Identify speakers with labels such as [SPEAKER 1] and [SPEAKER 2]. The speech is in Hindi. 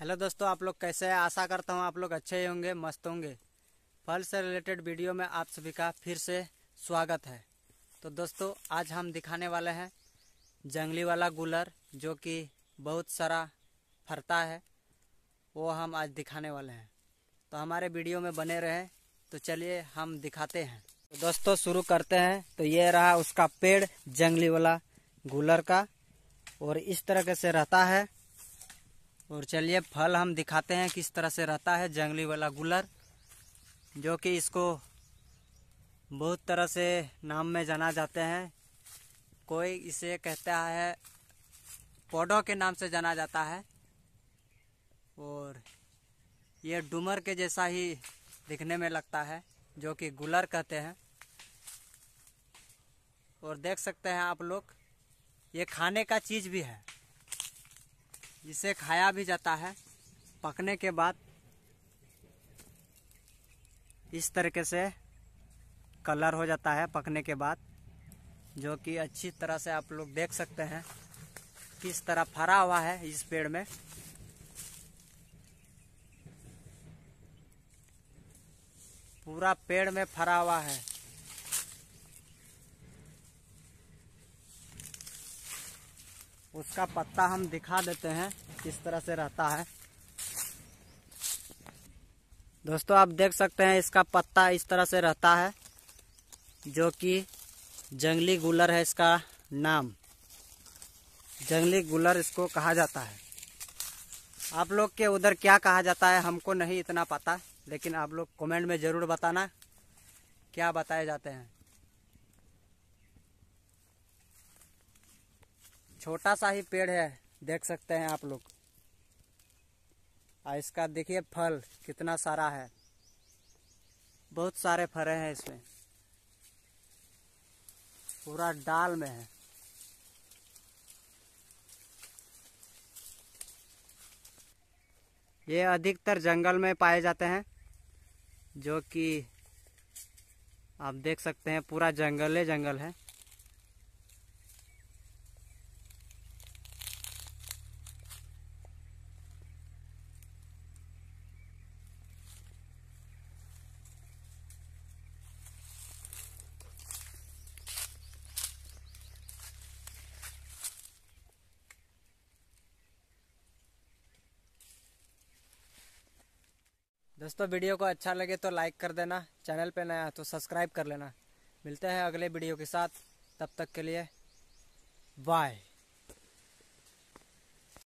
[SPEAKER 1] हेलो दोस्तों आप लोग कैसे हैं आशा करता हूँ आप लोग अच्छे ही होंगे मस्त होंगे फल से रिलेटेड वीडियो में आप सभी का फिर से स्वागत है तो दोस्तों आज हम दिखाने वाले हैं जंगली वाला गुलर जो कि बहुत सारा फरता है वो हम आज दिखाने वाले हैं तो हमारे वीडियो में बने रहे तो चलिए हम दिखाते हैं तो दोस्तों शुरू करते हैं तो ये रहा उसका पेड़ जंगली वाला गुलर का और इस तरह से रहता है और चलिए फल हम दिखाते हैं किस तरह से रहता है जंगली वाला गुलर जो कि इसको बहुत तरह से नाम में जाना जाते हैं कोई इसे कहता है पौडो के नाम से जाना जाता है और ये डूमर के जैसा ही दिखने में लगता है जो कि गुलर कहते हैं और देख सकते हैं आप लोग ये खाने का चीज़ भी है इसे खाया भी जाता है पकने के बाद इस तरीके से कलर हो जाता है पकने के बाद जो कि अच्छी तरह से आप लोग देख सकते हैं किस तरह फरा हुआ है इस पेड़ में पूरा पेड़ में फरा हुआ है उसका पत्ता हम दिखा देते हैं किस तरह से रहता है दोस्तों आप देख सकते हैं इसका पत्ता इस तरह से रहता है जो कि जंगली गुलर है इसका नाम जंगली गुलर इसको कहा जाता है आप लोग के उधर क्या कहा जाता है हमको नहीं इतना पता लेकिन आप लोग कमेंट में ज़रूर बताना क्या बताए जाते हैं छोटा सा ही पेड़ है देख सकते हैं आप लोग और इसका देखिए फल कितना सारा है बहुत सारे फरे हैं इसमें पूरा डाल में है ये अधिकतर जंगल में पाए जाते हैं जो कि आप देख सकते हैं पूरा जंगल ही जंगल है दोस्तों वीडियो को अच्छा लगे तो लाइक कर देना चैनल पे नया तो सब्सक्राइब कर लेना मिलते हैं अगले वीडियो के साथ तब तक के लिए बाय